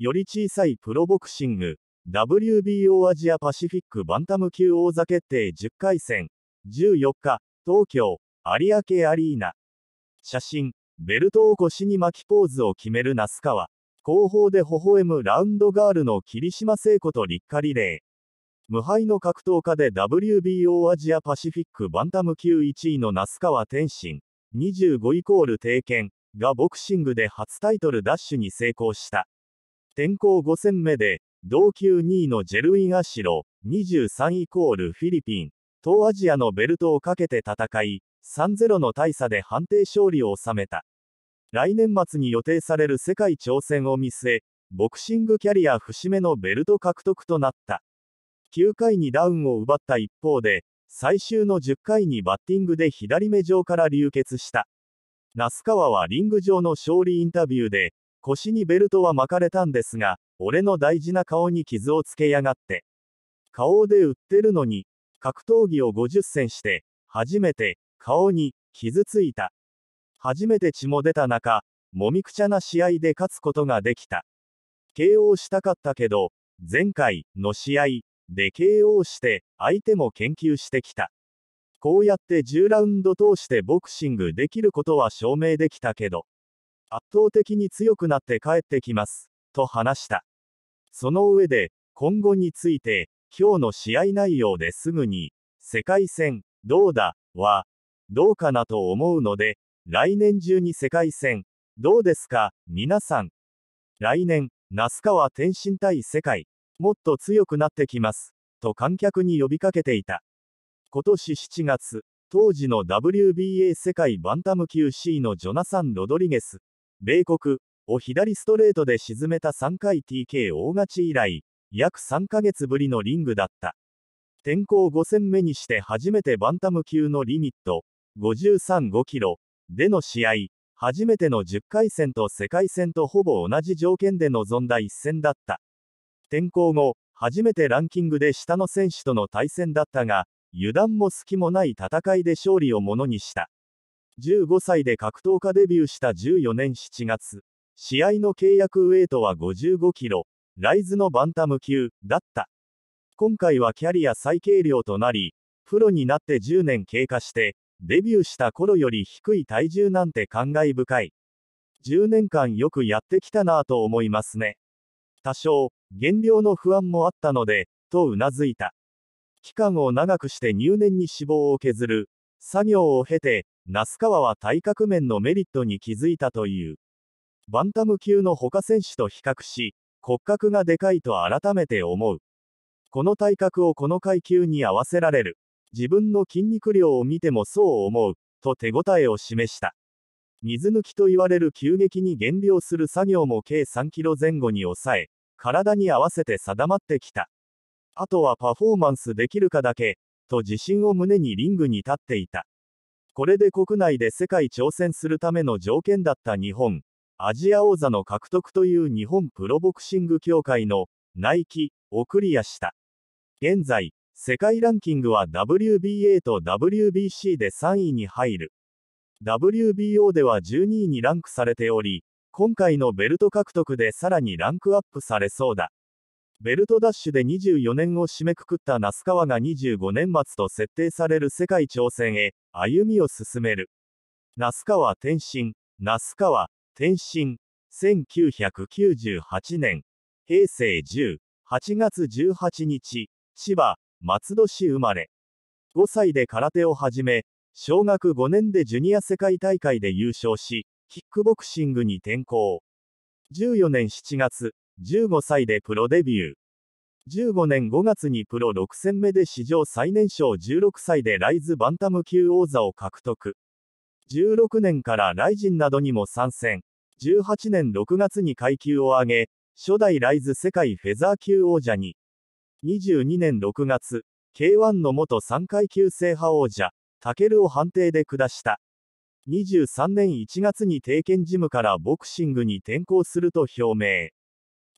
より小さいプロボクシング、WBO アジアパシフィックバンタム級王座決定10回戦、14日、東京、有明アリーナ。写真、ベルトを腰に巻きポーズを決める那須川。後方で微笑むラウンドガールの霧島聖子と立夏リレー。無敗の格闘家で WBO アジアパシフィックバンタム級1位の那須川天心、25イコール定見がボクシングで初タイトルダッシュに成功した。天候5戦目で、同級2位のジェルイン・アシロ、23イコールフィリピン、東アジアのベルトをかけて戦い、3-0の大差で判定勝利を収めた。来年末に予定される世界挑戦を見据え、ボクシングキャリア節目のベルト獲得となった。9回にダウンを奪った一方で、最終の10回にバッティングで左目上から流血した。那須川はリング上の勝利インタビューで、腰にベルトは巻かれたんですが、俺の大事な顔に傷をつけやがって。顔で売ってるのに、格闘技を50戦して、初めて、顔に、傷ついた。初めて血も出た中、もみくちゃな試合で勝つことができた。KO したかったけど、前回の試合で KO して相手も研究してきた。こうやって10ラウンド通してボクシングできることは証明できたけど、圧倒的に強くなって帰ってきます、と話した。その上で、今後について、今日の試合内容ですぐに、世界戦、どうだ、は、どうかなと思うので、来年中に世界戦、どうですか、皆さん。来年、那須川天心対世界、もっと強くなってきます、と観客に呼びかけていた。今年7月、当時の WBA 世界バンタム級 C のジョナサン・ロドリゲス、米国を左ストレートで沈めた3回 TK 大勝ち以来、約3ヶ月ぶりのリングだった。天候5戦目にして初めてバンタム級のリミット、53.5キロでの試合、初めての10回戦と世界戦とほぼ同じ条件で臨んだ一戦だった。転候後、初めてランキングで下の選手との対戦だったが、油断も隙もない戦いで勝利をものにした。15歳で格闘家デビューした14年7月、試合の契約ウェイトは55キロ、ライズのバンタム級だった。今回はキャリア最軽量となり、プロになって10年経過して、デビューした頃より低い体重なんて感慨深い。10年間よくやってきたなぁと思いますね。多少、減量の不安もあったので、とうなずいた。期間を長くして入念に脂肪を削る、作業を経て、那須川は体格面のメリットに気づいたという。バンタム級の他選手と比較し、骨格がでかいと改めて思う。この体格をこの階級に合わせられる。自分の筋肉量を見てもそう思う、と手応えを示した。水抜きと言われる急激に減量する作業も計3キロ前後に抑え、体に合わせて定まってきた。あとはパフォーマンスできるかだけ、と自信を胸にリングに立っていた。これで国内で世界挑戦するための条件だった日本、アジア王座の獲得という日本プロボクシング協会のナイキ、をクリアした。現在、世界ランキングは WBA と WBC で3位に入る。WBO では12位にランクされており、今回のベルト獲得でさらにランクアップされそうだ。ベルトダッシュで24年を締めくくった那須川が25年末と設定される世界挑戦へ歩みを進める。那須川転身、那須川転身、1998年、平成10、8月18日、千葉、松戸市生まれ。5歳で空手を始め、小学5年でジュニア世界大会で優勝し、キックボクシングに転向。14年7月、15歳でプロデビュー。15年5月にプロ6戦目で史上最年少16歳でライズバンタム級王座を獲得。16年からライジンなどにも参戦。18年6月に階級を上げ、初代ライズ世界フェザー級王者に。22年6月、K1 の元3階級制覇王者、タケルを判定で下した。23年1月に定見ジムからボクシングに転向すると表明。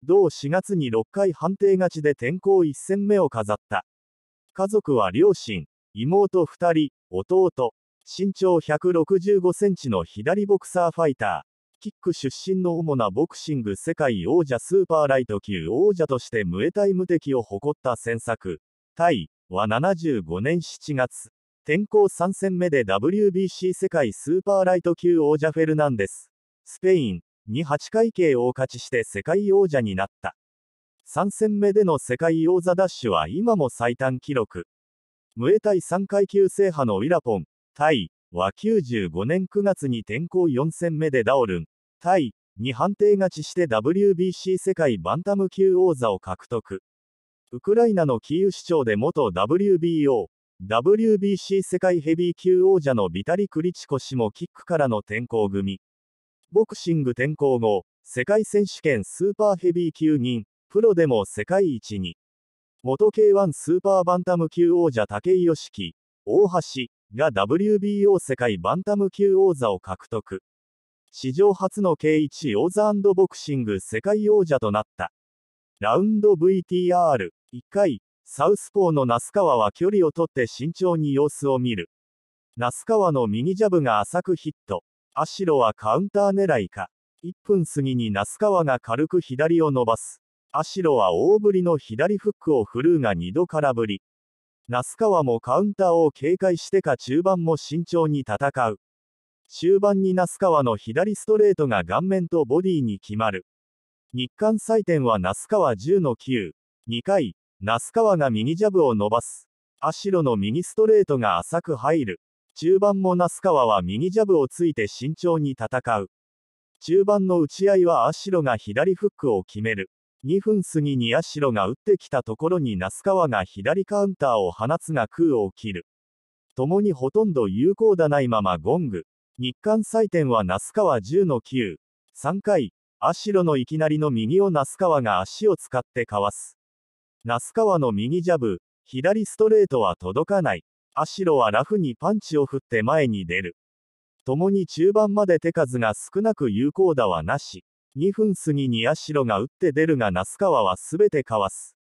同4月に6回判定勝ちで転校1戦目を飾った。家族は両親、妹2人、弟、身長165センチの左ボクサーファイター、キック出身の主なボクシング世界王者スーパーライト級王者としてムエタイ無敵を誇った戦作、タイは75年7月、転校3戦目で WBC 世界スーパーライト級王者フェルナンデス、スペイン、に8回 k を勝ちして世界王者になった。3戦目での世界王座ダッシュは今も最短記録。ムエタイ3階級制覇のウィラポン、タイは95年9月に転校4戦目でダオルン、タイに判定勝ちして WBC 世界バンタム級王座を獲得。ウクライナのキーウ市長で元 WBO、WBC 世界ヘビー級王者のビタリ・クリチコ氏もキックからの転校組。ボクシング転向後、世界選手権スーパーヘビー級人、プロでも世界一に。元 K1 スーパーバンタム級王者武井良樹、大橋が WBO 世界バンタム級王座を獲得。史上初の K1 王座ボクシング世界王者となった。ラウンド VTR1 回、サウスポーの那須川は距離を取って慎重に様子を見る。那須川のミニジャブが浅くヒット。アシロはカウンター狙いか。1分過ぎに那須川が軽く左を伸ばす。アシロは大振りの左フックを振るうが2度空振り。那須川もカウンターを警戒してか中盤も慎重に戦う。終盤に那須川の左ストレートが顔面とボディに決まる。日韓採点は那須川10の9。2回、那須川が右ジャブを伸ばす。アシロの右ストレートが浅く入る。中盤も那須川は右ジャブをついて慎重に戦う。中盤の打ち合いは足代が左フックを決める。2分過ぎに足代が打ってきたところに那須川が左カウンターを放つが空を切る。共にほとんど有効だないままゴング。日韓採点は那須川10の9。3回、足代のいきなりの右を那須川が足を使ってかわす。那須川の右ジャブ、左ストレートは届かない。アシロはラフにパンチを振って前に出る。共に中盤まで手数が少なく有効打はなし。2分過ぎにシロが打って出るが那須川は全てかわす。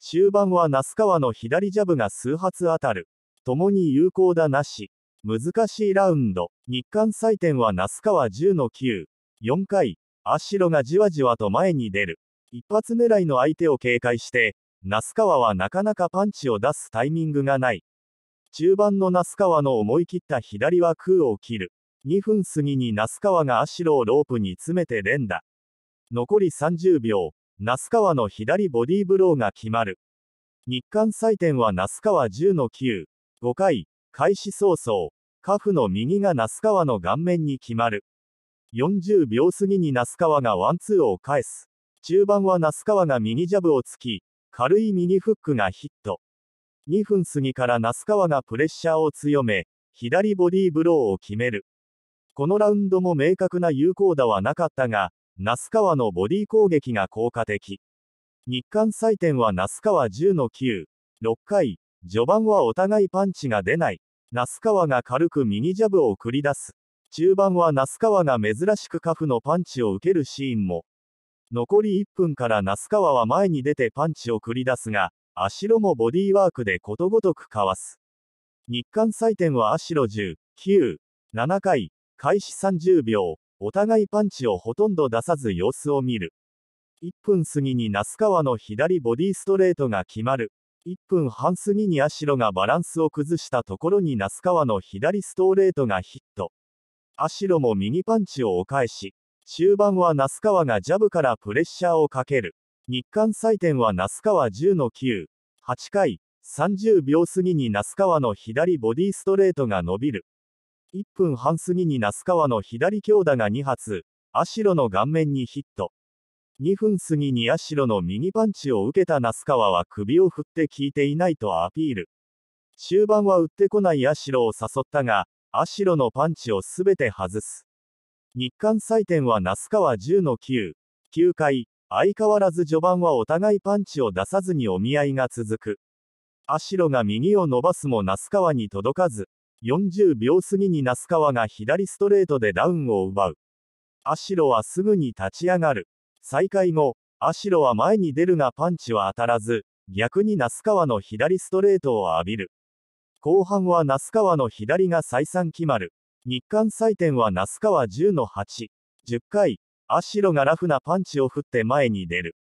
中盤は那須川の左ジャブが数発当たる。共に有効だなし。難しいラウンド。日韓採点は那須川10の9。4回、シロがじわじわと前に出る。一発狙いの相手を警戒して、那須川はなかなかパンチを出すタイミングがない。中盤の那須川の思い切った左は空を切る。2分過ぎに那須川が足をロープに詰めて連打。残り30秒、那須川の左ボディーブローが決まる。日韓採点は那須川10の9、5回、開始早々、カフの右が那須川の顔面に決まる。40秒過ぎに那須川がワンツーを返す。中盤は那須川が右ジャブを突き、軽い右フックがヒット。2分過ぎから那須川がプレッシャーを強め、左ボディーブローを決める。このラウンドも明確な有効打はなかったが、那須川のボディ攻撃が効果的。日韓採点は那須川10の9、6回、序盤はお互いパンチが出ない。那須川が軽く右ジャブを繰り出す。中盤は那須川が珍しくカフのパンチを受けるシーンも。残り1分から那須川は前に出てパンチを繰り出すが、あしもボディーワークでことごとくかわす。日韓採点はアシロ10、9、7回、開始30秒、お互いパンチをほとんど出さず様子を見る。1分過ぎに那須川の左ボディストレートが決まる。1分半過ぎにアシロがバランスを崩したところに那須川の左ストレートがヒット。アシロも右パンチをお返し。終盤は那須川がジャブからプレッシャーをかける。日韓祭典は那須川10の9、8回、30秒過ぎに那須川の左ボディストレートが伸びる。1分半過ぎに那須川の左強打が2発、アシロの顔面にヒット。2分過ぎにアシロの右パンチを受けた那須川は首を振って効いていないとアピール。終盤は打ってこないアシロを誘ったが、アシロのパンチをすべて外す。日韓祭典は那須川10の9、9回、相変わらず序盤はお互いパンチを出さずにお見合いが続く。アシロが右を伸ばすも那須川に届かず、40秒過ぎに那須川が左ストレートでダウンを奪う。アシロはすぐに立ち上がる。再開後、アシロは前に出るがパンチは当たらず、逆に那須川の左ストレートを浴びる。後半は那須川の左が再三決まる。日韓採点は那須川10の8。10回、アシロがラフなパンチを振って前に出る。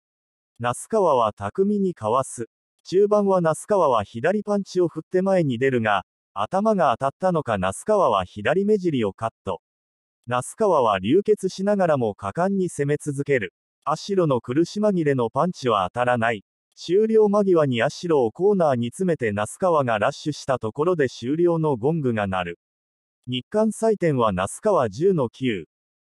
那須川は巧みにかわす。中盤は那須川は左パンチを振って前に出るが、頭が当たったのか那須川は左目尻をカット。那須川は流血しながらも果敢に攻め続ける。アシロの苦し紛れのパンチは当たらない。終了間際にアシロをコーナーに詰めて那須川がラッシュしたところで終了のゴングが鳴る。日韓採点は那須川10の9。